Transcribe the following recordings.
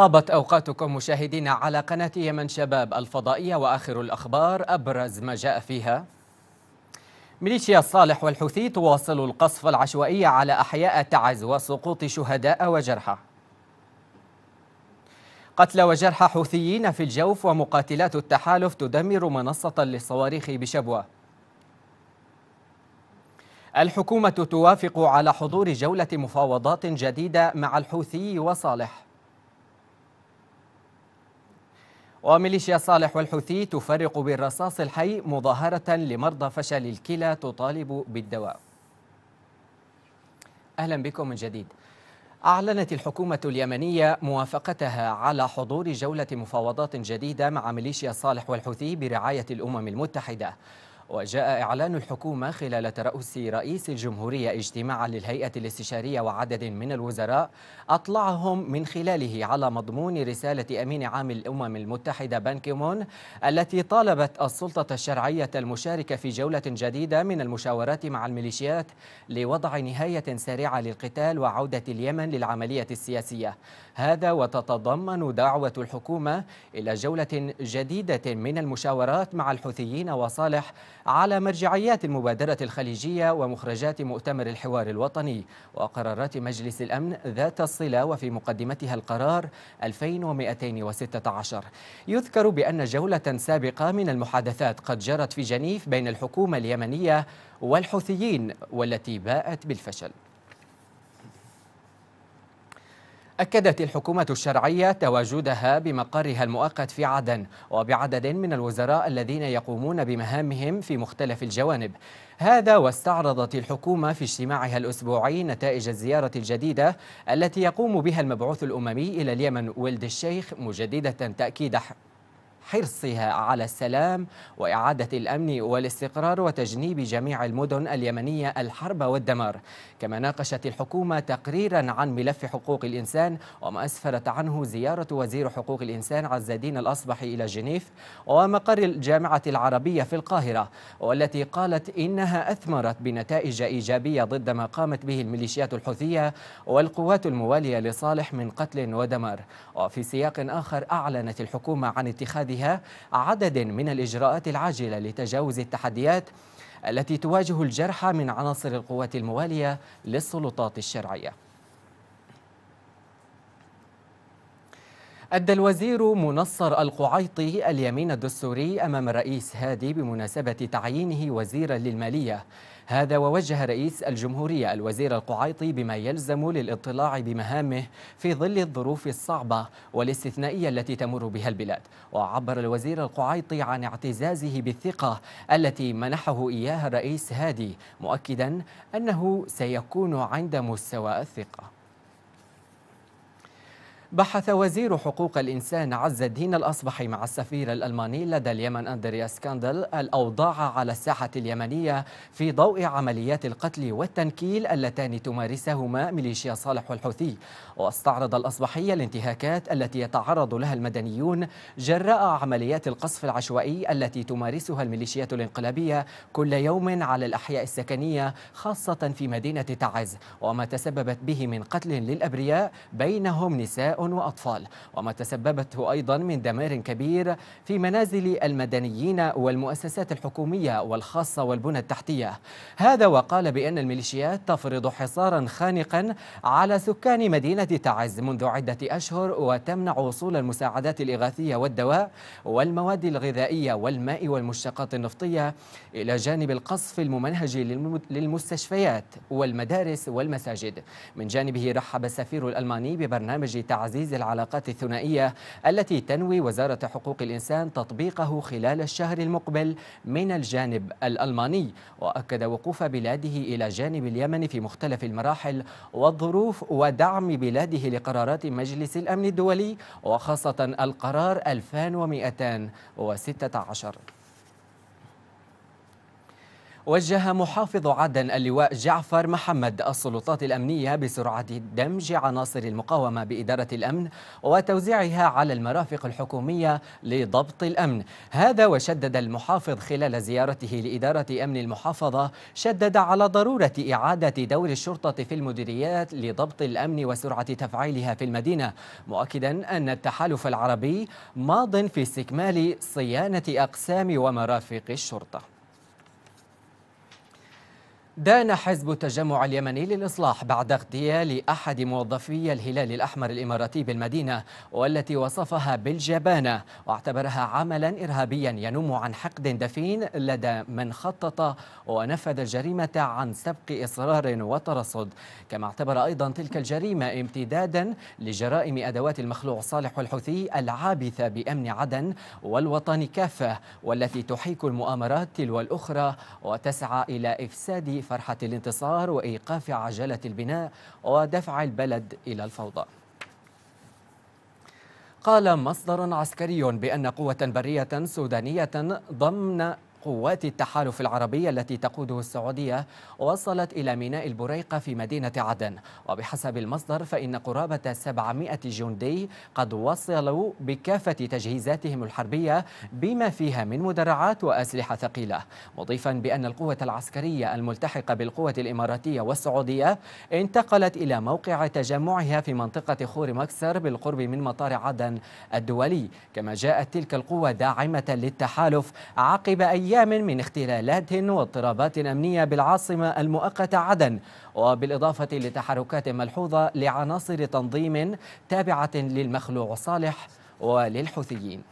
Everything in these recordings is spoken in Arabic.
طابت أوقاتكم مشاهدينا على قناة يمن شباب الفضائية وآخر الأخبار أبرز ما جاء فيها ميليشيا الصالح والحوثي تواصل القصف العشوائي على أحياء تعز وسقوط شهداء وجرحى قتلى وجرحى حوثيين في الجوف ومقاتلات التحالف تدمر منصة للصواريخ بشبوة الحكومة توافق على حضور جولة مفاوضات جديدة مع الحوثي وصالح وميليشيا صالح والحوثي تفرق بالرصاص الحي مظاهرة لمرضى فشل الكلى تطالب بالدواء أهلا بكم من جديد أعلنت الحكومة اليمنية موافقتها على حضور جولة مفاوضات جديدة مع ميليشيا صالح والحوثي برعاية الأمم المتحدة وجاء إعلان الحكومة خلال ترأس رئيس الجمهورية اجتماعا للهيئة الاستشارية وعدد من الوزراء أطلعهم من خلاله على مضمون رسالة أمين عام الأمم المتحدة بان كيمون التي طالبت السلطة الشرعية المشاركة في جولة جديدة من المشاورات مع الميليشيات لوضع نهاية سريعة للقتال وعودة اليمن للعملية السياسية هذا وتتضمن دعوة الحكومة إلى جولة جديدة من المشاورات مع الحوثيين وصالح على مرجعيات المبادرة الخليجية ومخرجات مؤتمر الحوار الوطني وقرارات مجلس الأمن ذات الصلة وفي مقدمتها القرار 2216 يذكر بأن جولة سابقة من المحادثات قد جرت في جنيف بين الحكومة اليمنية والحوثيين والتي باءت بالفشل أكدت الحكومة الشرعية تواجدها بمقرها المؤقت في عدن وبعدد من الوزراء الذين يقومون بمهامهم في مختلف الجوانب هذا واستعرضت الحكومة في اجتماعها الأسبوعي نتائج الزيارة الجديدة التي يقوم بها المبعوث الأممي إلى اليمن ولد الشيخ مجددة تأكيد حرصها على السلام وإعادة الأمن والاستقرار وتجنيب جميع المدن اليمنية الحرب والدمار كما ناقشت الحكومة تقريرا عن ملف حقوق الإنسان وما أسفرت عنه زيارة وزير حقوق الإنسان عز الدين الأصبح إلى جنيف ومقر الجامعة العربية في القاهرة والتي قالت إنها أثمرت بنتائج إيجابية ضد ما قامت به الميليشيات الحوثية والقوات الموالية لصالح من قتل ودمار وفي سياق آخر أعلنت الحكومة عن اتخاذ اتخاذها عدد من الإجراءات العاجلة لتجاوز التحديات التي تواجه الجرحى من عناصر القوات الموالية للسلطات الشرعية أدى الوزير منصر القعيطي اليمين الدستوري أمام الرئيس هادي بمناسبة تعيينه وزيرا للمالية هذا ووجه رئيس الجمهورية الوزير القعيطي بما يلزم للاطلاع بمهامه في ظل الظروف الصعبة والاستثنائية التي تمر بها البلاد وعبر الوزير القعيطي عن اعتزازه بالثقة التي منحه إياها الرئيس هادي مؤكدا أنه سيكون عند مستوى الثقة بحث وزير حقوق الإنسان عز الدين الأصبحي مع السفير الألماني لدى اليمن أندرياس كاندل الأوضاع على الساحة اليمنية في ضوء عمليات القتل والتنكيل اللتان تمارسهما ميليشيا صالح والحوثي واستعرض الأصبحي الانتهاكات التي يتعرض لها المدنيون جراء عمليات القصف العشوائي التي تمارسها الميليشيات الانقلابية كل يوم على الأحياء السكنية خاصة في مدينة تعز وما تسببت به من قتل للأبرياء بينهم نساء وأطفال وما تسببته أيضا من دمار كبير في منازل المدنيين والمؤسسات الحكومية والخاصة والبنى التحتية هذا وقال بأن الميليشيات تفرض حصارا خانقا على سكان مدينة تعز منذ عدة أشهر وتمنع وصول المساعدات الإغاثية والدواء والمواد الغذائية والماء والمشتقات النفطية إلى جانب القصف الممنهج للمستشفيات والمدارس والمساجد من جانبه رحب السفير الألماني ببرنامج تعز وتعزيز العلاقات الثنائية التي تنوي وزارة حقوق الإنسان تطبيقه خلال الشهر المقبل من الجانب الألماني وأكد وقوف بلاده إلى جانب اليمن في مختلف المراحل والظروف ودعم بلاده لقرارات مجلس الأمن الدولي وخاصة القرار 2216 وجه محافظ عدن اللواء جعفر محمد السلطات الأمنية بسرعة دمج عناصر المقاومة بإدارة الأمن وتوزيعها على المرافق الحكومية لضبط الأمن هذا وشدد المحافظ خلال زيارته لإدارة أمن المحافظة شدد على ضرورة إعادة دور الشرطة في المديريات لضبط الأمن وسرعة تفعيلها في المدينة مؤكدا أن التحالف العربي ماض في استكمال صيانة أقسام ومرافق الشرطة دان حزب التجمع اليمني للإصلاح بعد اغتيال أحد موظفي الهلال الأحمر الإماراتي بالمدينة والتي وصفها بالجبانة واعتبرها عملا إرهابيا ينم عن حقد دفين لدى من خطط ونفذ الجريمة عن سبق إصرار وترصد كما اعتبر أيضا تلك الجريمة امتدادا لجرائم أدوات المخلوع صالح الحوثي العابثة بأمن عدن والوطن كافة والتي تحيك المؤامرات تلو الأخرى وتسعى إلى إفساد فرحة الانتصار وإيقاف عجلة البناء ودفع البلد إلى الفوضى قال مصدر عسكري بأن قوة برية سودانية ضمن قوات التحالف العربي التي تقوده السعودية وصلت إلى ميناء البريقة في مدينة عدن وبحسب المصدر فإن قرابة 700 جندي قد وصلوا بكافة تجهيزاتهم الحربية بما فيها من مدرعات وأسلحة ثقيلة مضيفا بأن القوة العسكرية الملتحقة بالقوة الإماراتية والسعودية انتقلت إلى موقع تجمعها في منطقة خور مكسر بالقرب من مطار عدن الدولي كما جاءت تلك القوة داعمة للتحالف عقب أي أيام من اختلالات واضطرابات أمنية بالعاصمة المؤقتة عدن وبالإضافة لتحركات ملحوظة لعناصر تنظيم تابعة للمخلوع صالح وللحوثيين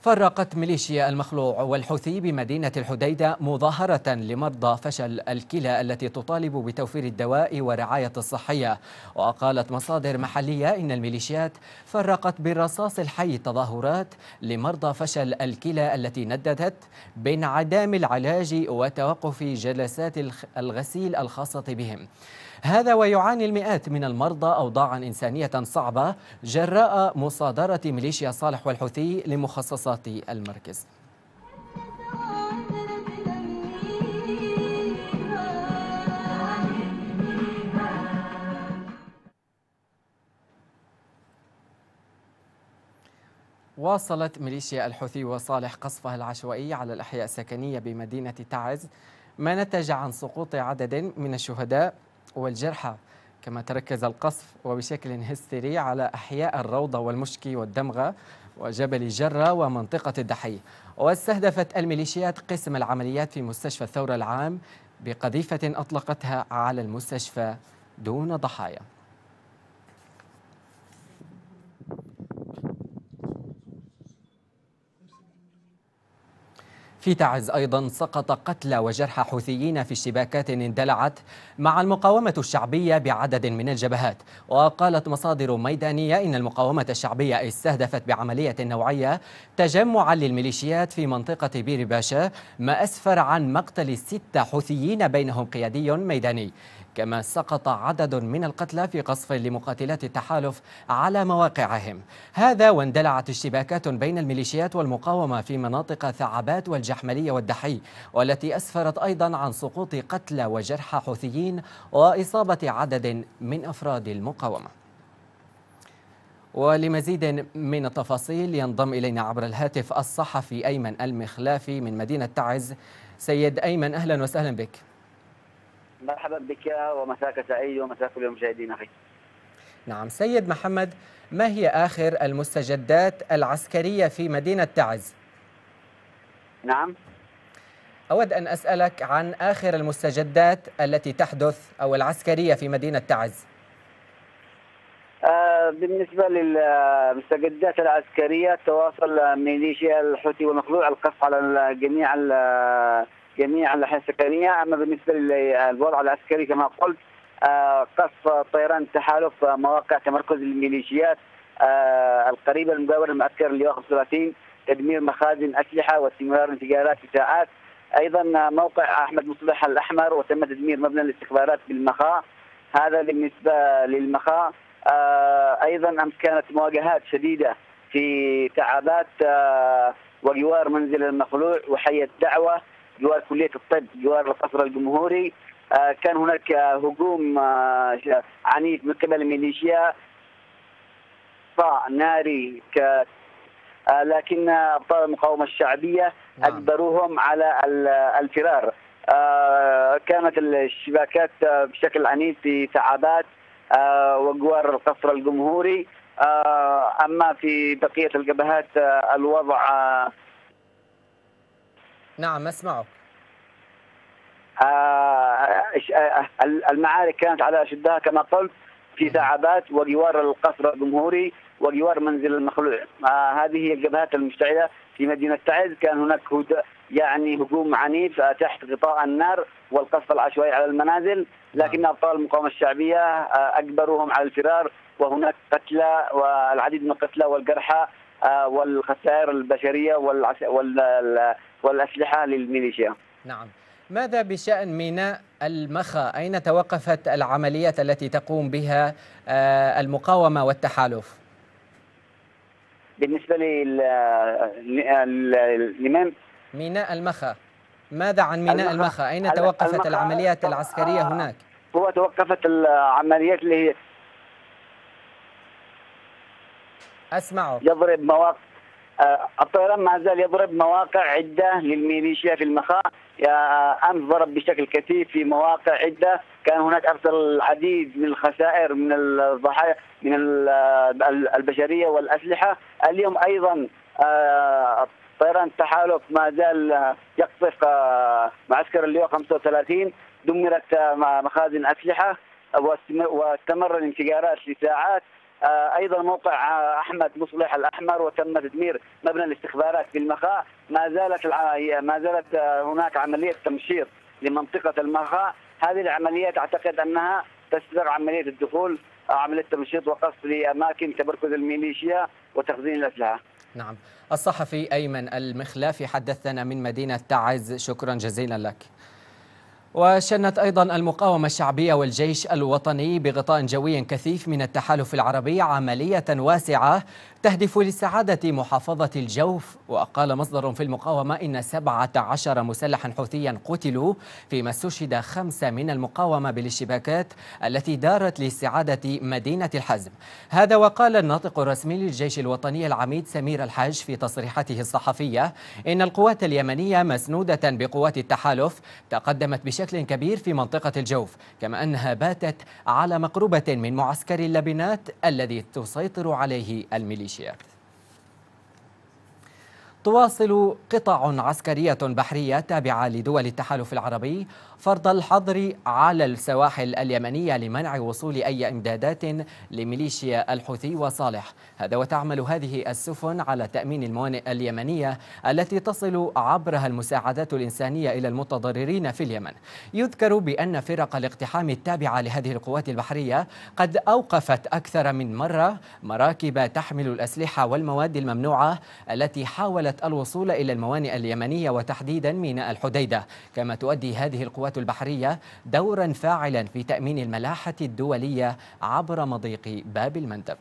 فرقت ميليشيا المخلوع والحوثي بمدينة الحديدة مظاهرة لمرضى فشل الكلى التي تطالب بتوفير الدواء ورعاية الصحية وقالت مصادر محلية إن الميليشيات فرقت بالرصاص الحي تظاهرات لمرضى فشل الكلى التي نددت بانعدام العلاج وتوقف جلسات الغسيل الخاصة بهم هذا ويعاني المئات من المرضى أوضاعا إنسانية صعبة جراء مصادرة ميليشيا صالح والحوثي لمخصصات المركز واصلت ميليشيا الحوثي وصالح قصفها العشوائي على الأحياء السكنية بمدينة تعز ما نتج عن سقوط عدد من الشهداء والجرحى كما تركز القصف وبشكل هستيري على أحياء الروضة والمشكي والدمغة وجبل جرة ومنطقة الدحي واستهدفت الميليشيات قسم العمليات في مستشفى الثورة العام بقذيفة أطلقتها على المستشفى دون ضحايا في تعز أيضا سقط قتلى وجرحى حوثيين في اشتباكات اندلعت مع المقاومة الشعبية بعدد من الجبهات وقالت مصادر ميدانية إن المقاومة الشعبية استهدفت بعملية نوعية تجمعا للميليشيات في منطقة بير باشا ما أسفر عن مقتل ستة حوثيين بينهم قيادي ميداني كما سقط عدد من القتلى في قصف لمقاتلات التحالف على مواقعهم هذا واندلعت اشتباكات بين الميليشيات والمقاومة في مناطق ثعبات والجحملية والدحي والتي أسفرت أيضا عن سقوط قتلى وجرحى حوثيين وإصابة عدد من أفراد المقاومة ولمزيد من التفاصيل ينضم إلينا عبر الهاتف الصحفي أيمن المخلافي من مدينة تعز سيد أيمن أهلا وسهلا بك مرحبا بك ومساك سعيد ومساك كل اخي نعم سيد محمد ما هي آخر المستجدات العسكرية في مدينة تعز؟ نعم أود أن أسألك عن آخر المستجدات التي تحدث أو العسكرية في مدينة تعز آه، بالنسبة للمستجدات العسكرية تواصل ميليشيا الحوثي والمخلوع القصف على جميع جميع الاحياء السكنيه اما بالنسبه للوضع العسكري كما قلت آه، قصف طيران تحالف آه، مواقع تمركز الميليشيات القريبه آه، المجاوره المأثره ل 35 تدمير مخازن اسلحه واستمرار انفجارات ساعات ايضا موقع احمد مصلح الاحمر وتم تدمير مبنى الاستخبارات بالمخاء هذا بالنسبه للمخاء ايضا امس كانت مواجهات شديده في تعابات وجوار منزل المخلوع وحي الدعوه جوار كليه الطب جوار القصر الجمهوري آه، كان هناك آه، هجوم آه، عنيف من قبل الميليشيا ناري ك لكن ابطال المقاومه الشعبيه نعم. اجبروهم على الفرار كانت الشباكات بشكل عنيف في ثعابات وجوار القصر الجمهوري اما في بقيه الجبهات الوضع نعم اسمعك آه, آه،, آه، المعارك كانت على اشدها كما قلت في ثعابات وجوار القصر الجمهوري وجوار منزل المخلوع آه هذه هي الجبهات المشتعله في مدينه تعز كان هناك يعني هجوم عنيف آه، تحت غطاء النار والقصف العشوائي على المنازل نعم. لكن ابطال المقاومه الشعبيه اجبروهم على الفرار وهناك قتلى والعديد من القتلى والجرحى والخسائر البشريه والأسلحة للميليشيا نعم ماذا بشأن ميناء المخا أين توقفت العمليات التي تقوم بها آه، المقاومة والتحالف بالنسبة لمن ميناء المخا ماذا عن ميناء المخا أين توقفت المخا العمليات العسكرية آه، هناك هو توقفت العمليات اللي هي أسمعه يضرب مواقع آه، الطيران ما زال يضرب مواقع عده للميليشيا في المخاء امس ضرب بشكل كثيف في مواقع عده كان هناك ارسل العديد من الخسائر من الضحايا من البشريه والاسلحه اليوم ايضا آه، طيران التحالف ما زال يقصف آه، معسكر اللواء 35 دمرت مخازن اسلحه واستمر الانفجارات لساعات آه، ايضا موقع آه، احمد مصلح الاحمر وتم تدمير مبنى الاستخبارات في المخاء ما زالت ما زالت آه، هناك عمليه تمشير لمنطقه المخاء هذه العمليات اعتقد انها تسبق عمليه الدخول عمليه تمشيط وقصف لاماكن تمركز الميليشيا وتخزين الاسلحه. نعم، الصحفي ايمن المخلافي حدثنا من مدينه تعز، شكرا جزيلا لك. وشنت أيضا المقاومة الشعبية والجيش الوطني بغطاء جوي كثيف من التحالف العربي عملية واسعة تهدف لسعادة محافظة الجوف وقال مصدر في المقاومة إن 17 مسلحا حوثيا قتلوا فيما استشهد خمسة من المقاومة بالاشتباكات التي دارت لسعادة مدينة الحزم هذا وقال الناطق الرسمي للجيش الوطني العميد سمير الحاج في تصريحاته الصحفية إن القوات اليمنية مسنودة بقوات التحالف تقدمت بش بشكل كبير في منطقة الجوف كما أنها باتت على مقربة من معسكر اللبنات الذي تسيطر عليه الميليشيات تواصل قطع عسكرية بحرية تابعة لدول التحالف العربي فرض الحظر على السواحل اليمنية لمنع وصول أي إمدادات لميليشيا الحوثي وصالح هذا وتعمل هذه السفن على تأمين الموانئ اليمنية التي تصل عبرها المساعدات الإنسانية إلى المتضررين في اليمن يذكر بأن فرق الاقتحام التابعة لهذه القوات البحرية قد أوقفت أكثر من مرة مراكب تحمل الأسلحة والمواد الممنوعة التي حاول حاولت الوصول إلى الموانئ اليمنية وتحديدا ميناء الحديدة كما تؤدي هذه القوات البحرية دورا فاعلا في تأمين الملاحة الدولية عبر مضيق باب المندب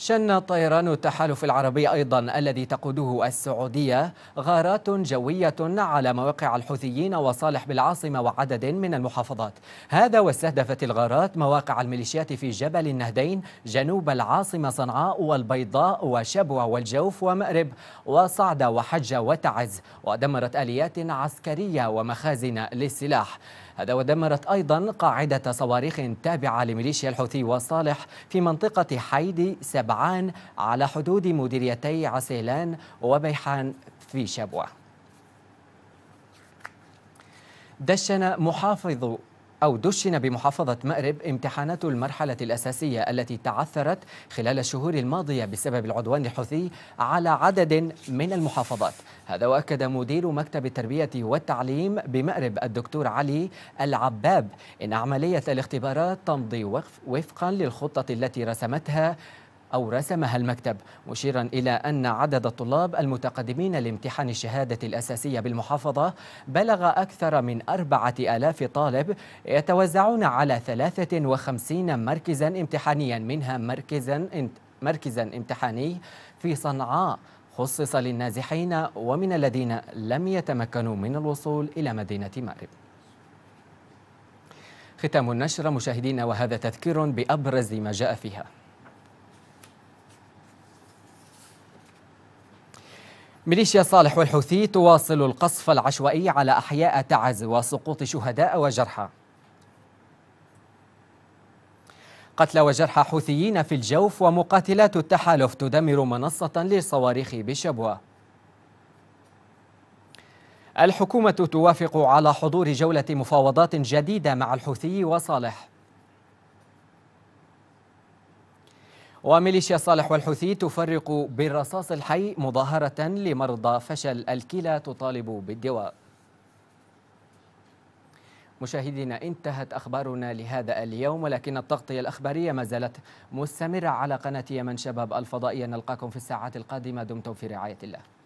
شن طيران التحالف العربي أيضا الذي تقوده السعودية غارات جوية على مواقع الحوثيين وصالح بالعاصمة وعدد من المحافظات هذا واستهدفت الغارات مواقع الميليشيات في جبل النهدين جنوب العاصمة صنعاء والبيضاء وشبوة والجوف ومأرب وصعدة وحجة وتعز ودمرت آليات عسكرية ومخازن للسلاح هذا ودمرت أيضا قاعدة صواريخ تابعة لميليشيا الحوثي وصالح في منطقة حيدي سبعان على حدود مديريتي عسيلان وبيحان في شبوة دشن محافظ أو دشن بمحافظة مأرب امتحانات المرحلة الأساسية التي تعثرت خلال الشهور الماضية بسبب العدوان الحوثي على عدد من المحافظات هذا وأكد مدير مكتب التربية والتعليم بمأرب الدكتور علي العباب إن عملية الاختبارات تمضي وفقا للخطة التي رسمتها أو رسمها المكتب مشيرا إلى أن عدد الطلاب المتقدمين لامتحان الشهادة الأساسية بالمحافظة بلغ أكثر من أربعة آلاف طالب يتوزعون على 53 مركزا امتحانيا منها مركزا مركزا امتحاني في صنعاء خصص للنازحين ومن الذين لم يتمكنوا من الوصول إلى مدينة مأرب ختام النشر مشاهدينا وهذا تذكير بأبرز ما جاء فيها ميليشيا صالح والحوثي تواصل القصف العشوائي على أحياء تعز وسقوط شهداء وجرحى قتلى وجرحى حوثيين في الجوف ومقاتلات التحالف تدمر منصة للصواريخ بشبوة الحكومة توافق على حضور جولة مفاوضات جديدة مع الحوثي وصالح وميليشيا صالح والحوثي تفرق بالرصاص الحي مظاهرة لمرضى فشل الكلى تطالب بالدواء مشاهدينا انتهت أخبارنا لهذا اليوم ولكن التغطية الأخبارية ما زالت مستمرة على قناة يمن شباب الفضائية نلقاكم في الساعات القادمة دمتم في رعاية الله